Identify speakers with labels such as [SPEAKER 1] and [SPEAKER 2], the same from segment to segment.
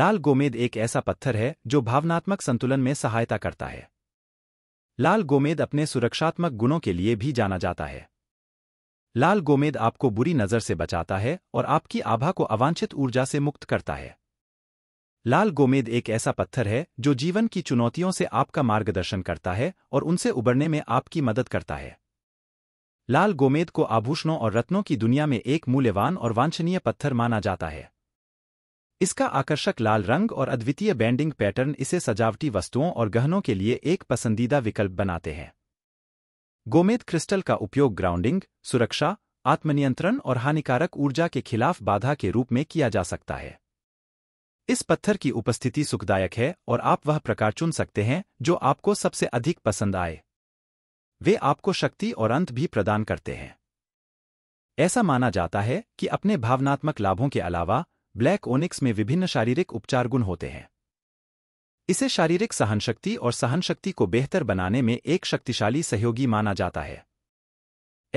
[SPEAKER 1] लाल गोमेद एक ऐसा पत्थर है जो भावनात्मक संतुलन में सहायता करता है लाल गोमेद अपने सुरक्षात्मक गुणों के लिए भी जाना जाता है लाल गोमेद आपको बुरी नज़र से बचाता है और आपकी आभा को अवांछित ऊर्जा से मुक्त करता है लाल गोमेद एक ऐसा पत्थर है जो जीवन की चुनौतियों से आपका मार्गदर्शन करता है और उनसे उबरने में आपकी मदद करता है लाल गोमेद को आभूषणों और रत्नों की दुनिया में एक मूल्यवान और वांछनीय पत्थर माना जाता है इसका आकर्षक लाल रंग और अद्वितीय बैंडिंग पैटर्न इसे सजावटी वस्तुओं और गहनों के लिए एक पसंदीदा विकल्प बनाते हैं गोमेद क्रिस्टल का उपयोग ग्राउंडिंग सुरक्षा आत्मनियंत्रण और हानिकारक ऊर्जा के खिलाफ बाधा के रूप में किया जा सकता है इस पत्थर की उपस्थिति सुखदायक है और आप वह प्रकार चुन सकते हैं जो आपको सबसे अधिक पसंद आए वे आपको शक्ति और अंत भी प्रदान करते हैं ऐसा माना जाता है कि अपने भावनात्मक लाभों के अलावा ब्लैक ओनिक्स में विभिन्न शारीरिक उपचार गुण होते हैं इसे शारीरिक सहनशक्ति और सहनशक्ति को बेहतर बनाने में एक शक्तिशाली सहयोगी माना जाता है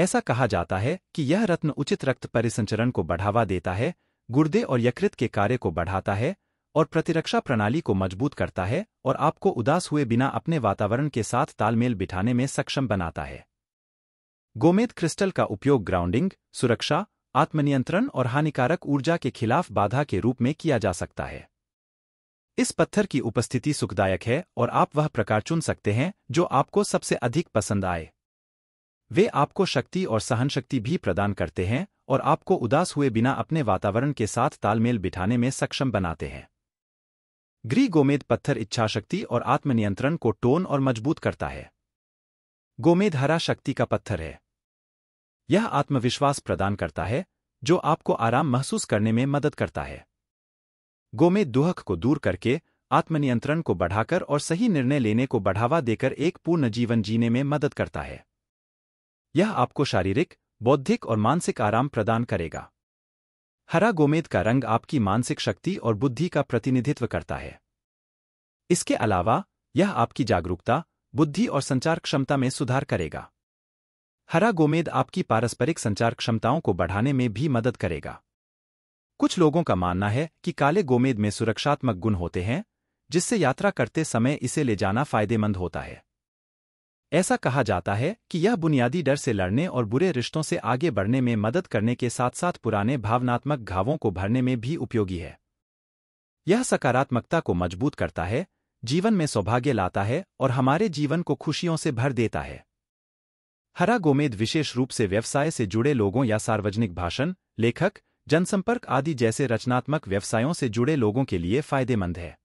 [SPEAKER 1] ऐसा कहा जाता है कि यह रत्न उचित रक्त परिसंचरण को बढ़ावा देता है गुर्दे और यकृत के कार्य को बढ़ाता है और प्रतिरक्षा प्रणाली को मजबूत करता है और आपको उदास हुए बिना अपने वातावरण के साथ तालमेल बिठाने में सक्षम बनाता है गोमेद क्रिस्टल का उपयोग ग्राउंडिंग सुरक्षा आत्मनियंत्रण और हानिकारक ऊर्जा के खिलाफ बाधा के रूप में किया जा सकता है इस पत्थर की उपस्थिति सुखदायक है और आप वह प्रकार चुन सकते हैं जो आपको सबसे अधिक पसंद आए वे आपको शक्ति और सहनशक्ति भी प्रदान करते हैं और आपको उदास हुए बिना अपने वातावरण के साथ तालमेल बिठाने में सक्षम बनाते हैं ग्री गोमेद पत्थर इच्छाशक्ति और आत्मनियंत्रण को टोन और मजबूत करता है गोमेद हरा शक्ति का पत्थर है यह आत्मविश्वास प्रदान करता है जो आपको आराम महसूस करने में मदद करता है गो में दुहक को दूर करके आत्मनियंत्रण को बढ़ाकर और सही निर्णय लेने को बढ़ावा देकर एक पूर्ण जीवन जीने में मदद करता है यह आपको शारीरिक बौद्धिक और मानसिक आराम प्रदान करेगा हरा गोमेद का रंग आपकी मानसिक शक्ति और बुद्धि का प्रतिनिधित्व करता है इसके अलावा यह आपकी जागरूकता बुद्धि और संचार क्षमता में सुधार करेगा हरा गोमेद आपकी पारस्परिक संचार क्षमताओं को बढ़ाने में भी मदद करेगा कुछ लोगों का मानना है कि काले गोमेद में सुरक्षात्मक गुण होते हैं जिससे यात्रा करते समय इसे ले जाना फायदेमंद होता है ऐसा कहा जाता है कि यह बुनियादी डर से लड़ने और बुरे रिश्तों से आगे बढ़ने में मदद करने के साथ साथ पुराने भावनात्मक घावों को भरने में भी उपयोगी है यह सकारात्मकता को मजबूत करता है जीवन में सौभाग्य लाता है और हमारे जीवन को खुशियों से भर देता है हरा गोमेद विशेष रूप से व्यवसाय से जुड़े लोगों या सार्वजनिक भाषण लेखक जनसंपर्क आदि जैसे रचनात्मक व्यवसायों से जुड़े लोगों के लिए फायदेमंद है